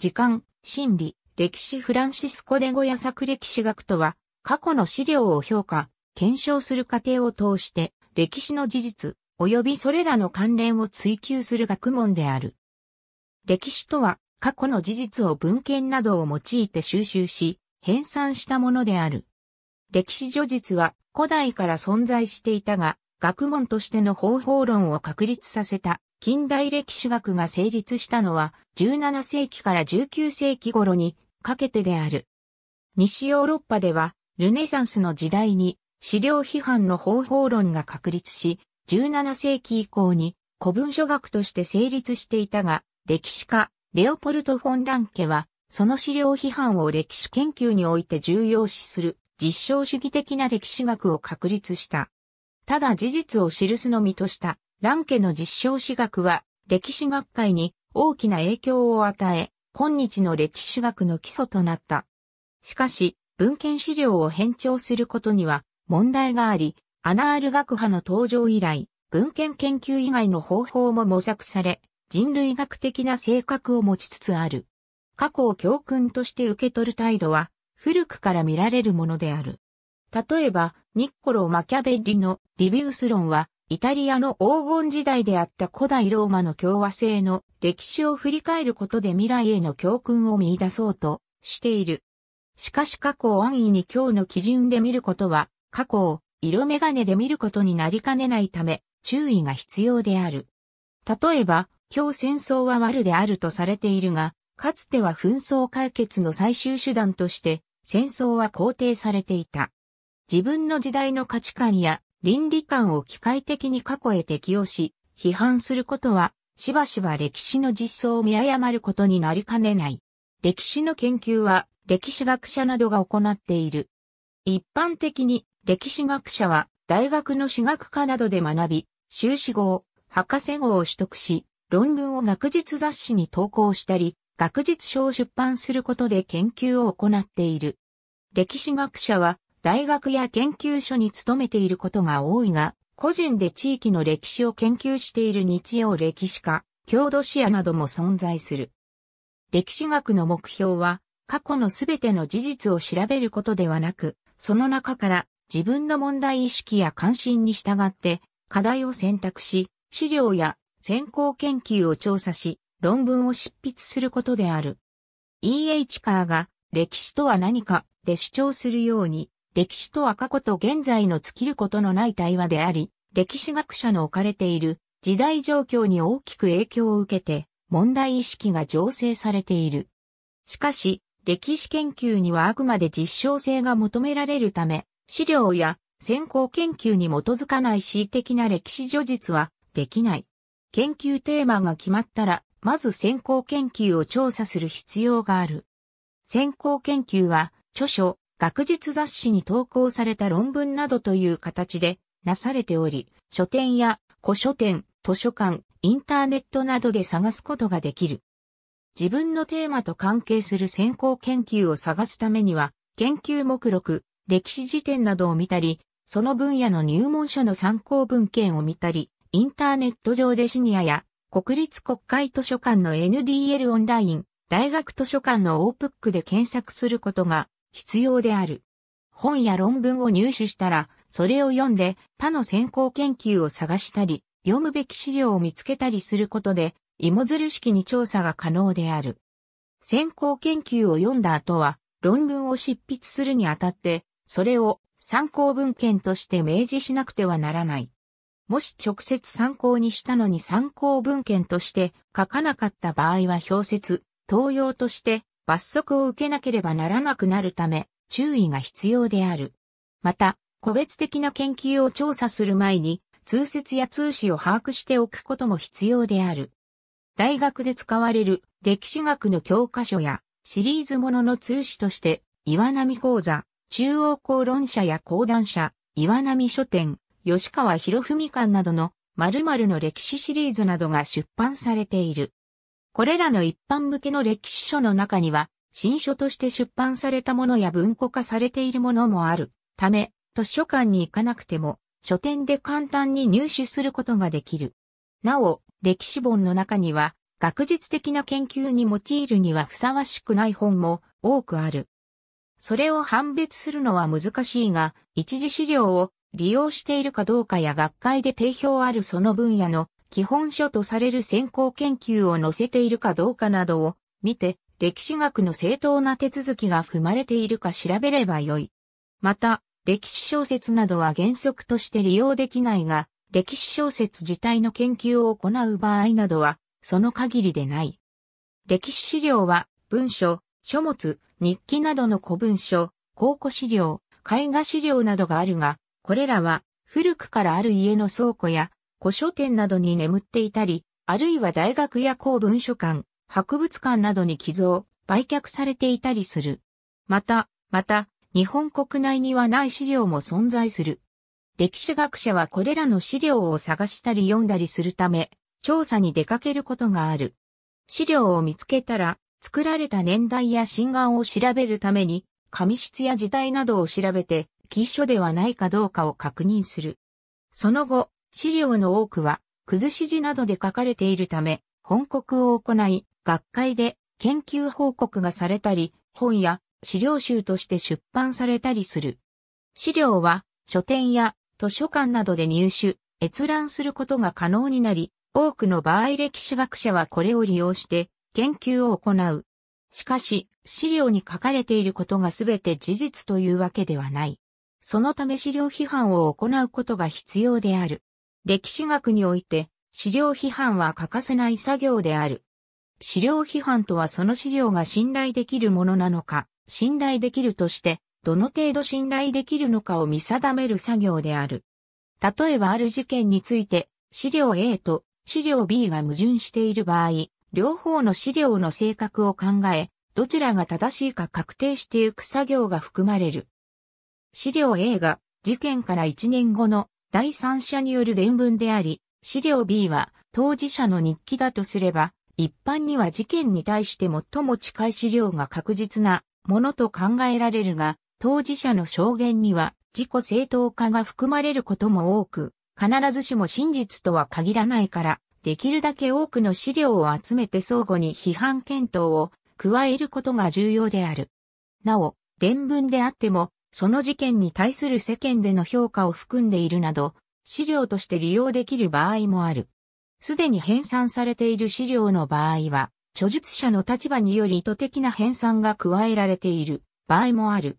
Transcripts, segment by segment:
時間、心理、歴史フランシスコ・デ・ゴヤ作歴史学とは、過去の資料を評価、検証する過程を通して、歴史の事実、及びそれらの関連を追求する学問である。歴史とは、過去の事実を文献などを用いて収集し、編纂したものである。歴史叙述は古代から存在していたが、学問としての方法論を確立させた近代歴史学が成立したのは17世紀から19世紀頃にかけてである。西ヨーロッパではルネサンスの時代に資料批判の方法論が確立し、17世紀以降に古文書学として成立していたが、歴史家、レオポルト・フォン・ランケは、その資料批判を歴史研究において重要視する実証主義的な歴史学を確立した。ただ事実を記すのみとしたン家の実証史学は、歴史学会に大きな影響を与え、今日の歴史学の基礎となった。しかし、文献資料を変調することには問題があり、アナール学派の登場以来、文献研究以外の方法も模索され、人類学的な性格を持ちつつある。過去を教訓として受け取る態度は、古くから見られるものである。例えば、ニッコロ・マキャベリのリビウス論は、イタリアの黄金時代であった古代ローマの共和制の歴史を振り返ることで未来への教訓を見出そうとしている。しかし過去を安易に今日の基準で見ることは、過去を色眼鏡で見ることになりかねないため、注意が必要である。例えば、今日戦争は悪であるとされているが、かつては紛争解決の最終手段として、戦争は肯定されていた。自分の時代の価値観や倫理観を機械的に過去へ適用し、批判することは、しばしば歴史の実相を見誤ることになりかねない。歴史の研究は、歴史学者などが行っている。一般的に、歴史学者は、大学の史学科などで学び、修士号、博士号を取得し、論文を学術雑誌に投稿したり、学術書を出版することで研究を行っている。歴史学者は大学や研究所に勤めていることが多いが、個人で地域の歴史を研究している日曜歴史家、郷土史家なども存在する。歴史学の目標は、過去のすべての事実を調べることではなく、その中から自分の問題意識や関心に従って課題を選択し、資料や先行研究を調査し、論文を執筆することである。E.H. カーが歴史とは何かで主張するように、歴史とは過去と現在の尽きることのない対話であり、歴史学者の置かれている時代状況に大きく影響を受けて、問題意識が醸成されている。しかし、歴史研究にはあくまで実証性が求められるため、資料や先行研究に基づかない恣意的な歴史叙述はできない。研究テーマが決まったら、まず先行研究を調査する必要がある。先行研究は、著書、学術雑誌に投稿された論文などという形でなされており、書店や古書店、図書館、インターネットなどで探すことができる。自分のテーマと関係する先行研究を探すためには、研究目録、歴史辞典などを見たり、その分野の入門書の参考文献を見たり、インターネット上でシニアや国立国会図書館の NDL オンライン、大学図書館のオープックで検索することが必要である。本や論文を入手したら、それを読んで他の先行研究を探したり、読むべき資料を見つけたりすることで、芋づる式に調査が可能である。先行研究を読んだ後は、論文を執筆するにあたって、それを参考文献として明示しなくてはならない。もし直接参考にしたのに参考文献として書かなかった場合は表説、東用として罰則を受けなければならなくなるため、注意が必要である。また、個別的な研究を調査する前に、通説や通史を把握しておくことも必要である。大学で使われる歴史学の教科書やシリーズものの通史として、岩波講座、中央公論社や講談社、岩波書店、吉川博文館などの〇〇の歴史シリーズなどが出版されている。これらの一般向けの歴史書の中には、新書として出版されたものや文庫化されているものもあるため、図書館に行かなくても、書店で簡単に入手することができる。なお、歴史本の中には、学術的な研究に用いるにはふさわしくない本も多くある。それを判別するのは難しいが、一次資料を利用しているかどうかや学会で定評あるその分野の基本書とされる先行研究を載せているかどうかなどを見て、歴史学の正当な手続きが踏まれているか調べればよい。また、歴史小説などは原則として利用できないが、歴史小説自体の研究を行う場合などは、その限りでない。歴史資料は、文書、書物、日記などの古文書、考古資料、絵画資料などがあるが、これらは古くからある家の倉庫や古書店などに眠っていたり、あるいは大学や公文書館、博物館などに寄贈、売却されていたりする。また、また、日本国内にはない資料も存在する。歴史学者はこれらの資料を探したり読んだりするため、調査に出かけることがある。資料を見つけたら、作られた年代や新眼を調べるために、紙質や時代などを調べて、記書ではないかどうかを確認する。その後、資料の多くは、崩し字などで書かれているため、本国を行い、学会で研究報告がされたり、本や資料集として出版されたりする。資料は書店や図書館などで入手、閲覧することが可能になり、多くの場合歴史学者はこれを利用して研究を行う。しかし、資料に書かれていることが全て事実というわけではない。そのため資料批判を行うことが必要である。歴史学において、資料批判は欠かせない作業である。資料批判とはその資料が信頼できるものなのか、信頼できるとして、どの程度信頼できるのかを見定める作業である。例えばある事件について、資料 A と資料 B が矛盾している場合、両方の資料の性格を考え、どちらが正しいか確定していく作業が含まれる。資料 A が事件から1年後の第三者による伝聞であり、資料 B は当事者の日記だとすれば、一般には事件に対して最も近い資料が確実なものと考えられるが、当事者の証言には自己正当化が含まれることも多く、必ずしも真実とは限らないから、できるだけ多くの資料を集めて相互に批判検討を加えることが重要である。なお、伝聞であっても、その事件に対する世間での評価を含んでいるなど、資料として利用できる場合もある。すでに編纂されている資料の場合は、著述者の立場により意図的な編纂が加えられている場合もある。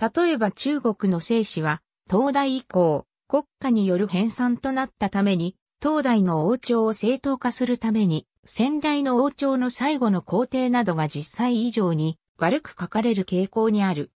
例えば中国の聖史は、東大以降、国家による編纂となったために、東大の王朝を正当化するために、先代の王朝の最後の皇帝などが実際以上に悪く書かれる傾向にある。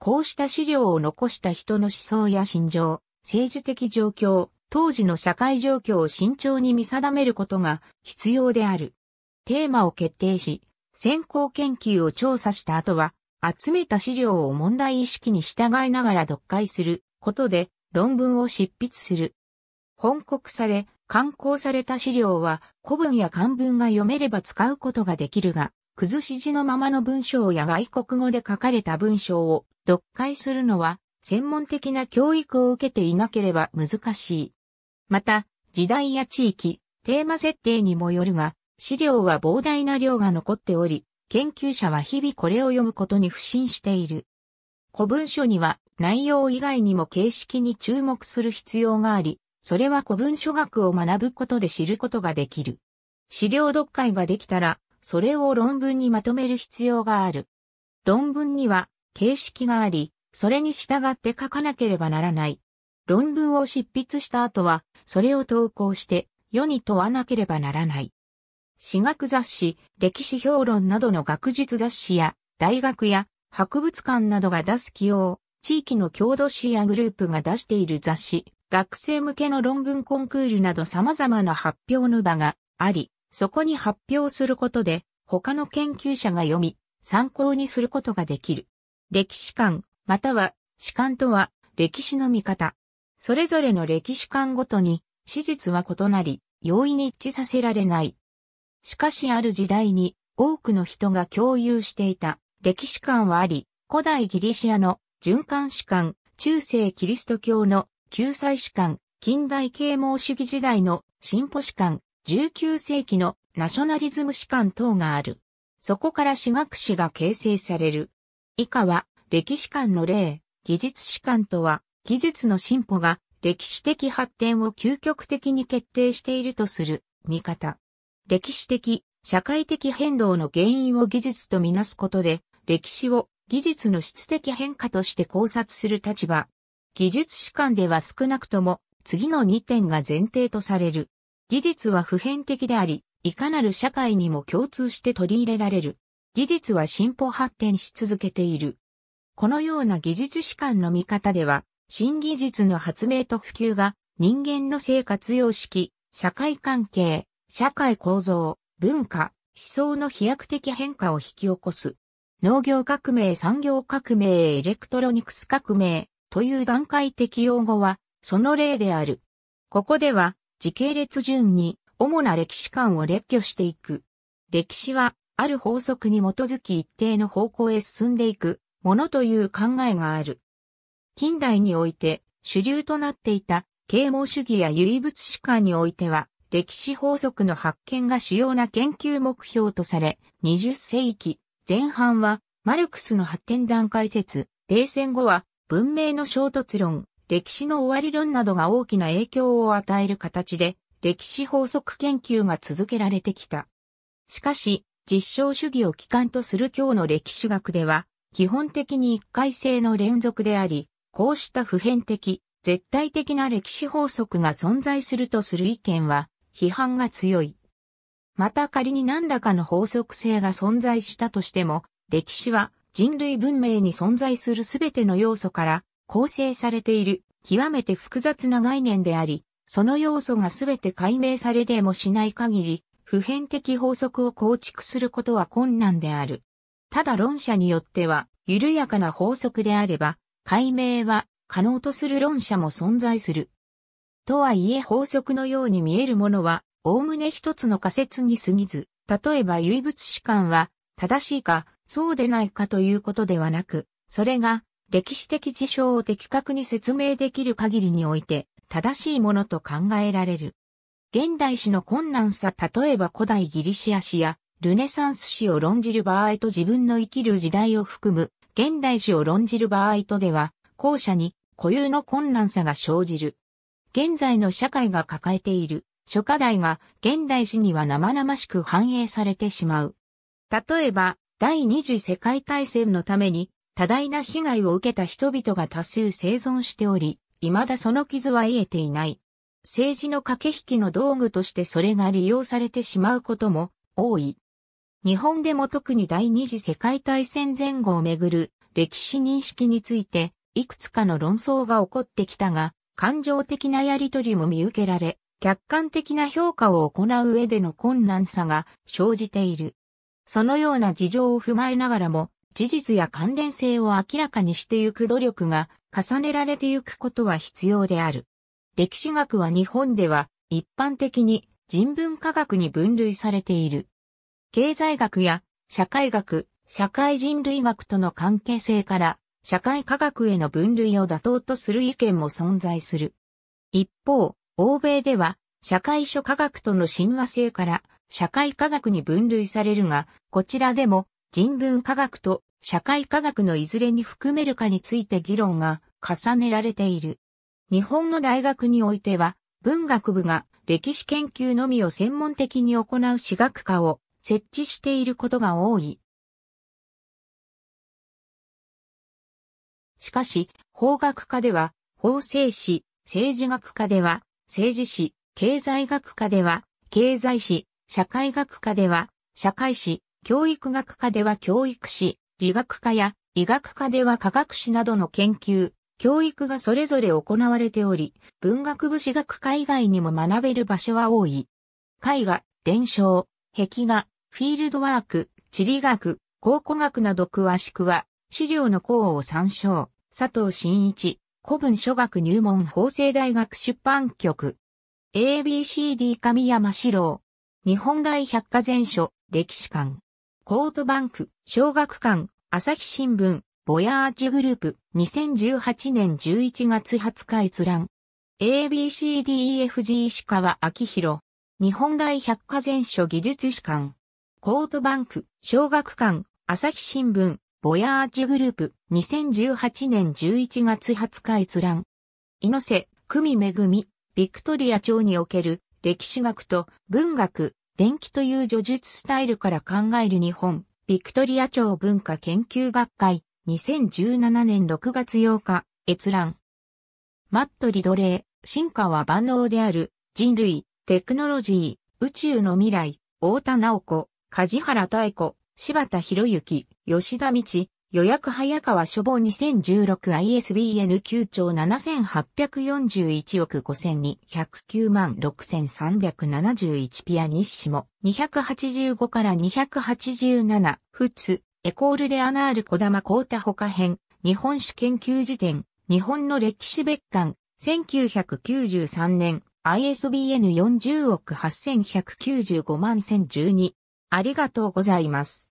こうした資料を残した人の思想や心情、政治的状況、当時の社会状況を慎重に見定めることが必要である。テーマを決定し、先行研究を調査した後は、集めた資料を問題意識に従いながら読解することで論文を執筆する。本国され、刊行された資料は古文や漢文が読めれば使うことができるが、崩し字のままの文章や外国語で書かれた文章を読解するのは専門的な教育を受けていなければ難しい。また、時代や地域、テーマ設定にもよるが、資料は膨大な量が残っており、研究者は日々これを読むことに不信している。古文書には内容以外にも形式に注目する必要があり、それは古文書学を学ぶことで知ることができる。資料読解ができたら、それを論文にまとめる必要がある。論文には形式があり、それに従って書かなければならない。論文を執筆した後は、それを投稿して世に問わなければならない。私学雑誌、歴史評論などの学術雑誌や、大学や博物館などが出す起用、地域の郷土誌やグループが出している雑誌、学生向けの論文コンクールなど様々な発表の場があり、そこに発表することで、他の研究者が読み、参考にすることができる。歴史観、または、史観とは、歴史の見方。それぞれの歴史観ごとに、史実は異なり、容易に一致させられない。しかしある時代に、多くの人が共有していた、歴史観はあり、古代ギリシアの循環史観、中世キリスト教の救済史観、近代啓蒙主義時代の進歩史観、19世紀のナショナリズム史観等がある。そこから私学史が形成される。以下は、歴史観の例、技術史観とは、技術の進歩が歴史的発展を究極的に決定しているとする見方。歴史的、社会的変動の原因を技術とみなすことで、歴史を技術の質的変化として考察する立場。技術史観では少なくとも次の2点が前提とされる。技術は普遍的であり、いかなる社会にも共通して取り入れられる。技術は進歩発展し続けている。このような技術士官の見方では、新技術の発明と普及が人間の生活様式、社会関係、社会構造、文化、思想の飛躍的変化を引き起こす。農業革命、産業革命、エレクトロニクス革命という段階的用語は、その例である。ここでは、時系列順に主な歴史観を列挙していく。歴史はある法則に基づき一定の方向へ進んでいくものという考えがある。近代において主流となっていた啓蒙主義や唯物史観においては歴史法則の発見が主要な研究目標とされ、20世紀前半はマルクスの発展段階説、冷戦後は文明の衝突論、歴史の終わり論などが大きな影響を与える形で、歴史法則研究が続けられてきた。しかし、実証主義を基幹とする今日の歴史学では、基本的に一回性の連続であり、こうした普遍的、絶対的な歴史法則が存在するとする意見は、批判が強い。また仮に何らかの法則性が存在したとしても、歴史は人類文明に存在するすべての要素から構成されている極めて複雑な概念であり、その要素が全て解明されでもしない限り、普遍的法則を構築することは困難である。ただ論者によっては、緩やかな法則であれば、解明は可能とする論者も存在する。とはいえ法則のように見えるものは、おおむね一つの仮説に過ぎず、例えば唯物史観は、正しいか、そうでないかということではなく、それが歴史的事象を的確に説明できる限りにおいて、正しいものと考えられる。現代史の困難さ、例えば古代ギリシア史やルネサンス史を論じる場合と自分の生きる時代を含む現代史を論じる場合とでは、後者に固有の困難さが生じる。現在の社会が抱えている諸課題が現代史には生々しく反映されてしまう。例えば、第二次世界大戦のために多大な被害を受けた人々が多数生存しており、未だその傷は癒えていない。政治の駆け引きの道具としてそれが利用されてしまうことも多い。日本でも特に第二次世界大戦前後をめぐる歴史認識についていくつかの論争が起こってきたが、感情的なやりとりも見受けられ、客観的な評価を行う上での困難さが生じている。そのような事情を踏まえながらも、事実や関連性を明らかにしてゆく努力が重ねられてゆくことは必要である。歴史学は日本では一般的に人文科学に分類されている。経済学や社会学、社会人類学との関係性から社会科学への分類を妥当とする意見も存在する。一方、欧米では社会諸科学との親和性から社会科学に分類されるが、こちらでも人文科学と社会科学のいずれに含めるかについて議論が重ねられている。日本の大学においては、文学部が歴史研究のみを専門的に行う私学科を設置していることが多い。しかし、法学科では、法制史、政治学科では、政治史、経済学科では、経済史、社会学科では、社会史、教育学科では教育史、理学科や医学科では科学史などの研究、教育がそれぞれ行われており、文学部史学科以外にも学べる場所は多い。絵画、伝承、壁画、フィールドワーク、地理学、考古学など詳しくは、資料の項を参照、佐藤真一、古文書学入門法政大学出版局。ABCD 神山史郎。日本大百科全書、歴史館。コートバンク、小学館、朝日新聞、ボヤージグループ、2018年11月20日閲覧。ABCDEFG 石川明宏。日本大百科全書技術士官。コートバンク、小学館、朝日新聞、ボヤージグループ、2018年11月20日閲覧。猪瀬、久美恵、ビクトリア町における歴史学と文学、電気という叙述スタイルから考える日本、ビクトリア朝文化研究学会、2017年6月8日、閲覧。マット・リドレー、進化は万能である、人類、テクノロジー、宇宙の未来、太田直子、梶原太子、柴田博之、吉田道、予約早川処房 2016ISBN 9兆7841億5209万6371ピアニッシモ285から287フツエコールでアナール小玉コータ他編日本史研究辞典日本の歴史別館1993年 ISBN40 億8195万1012ありがとうございます。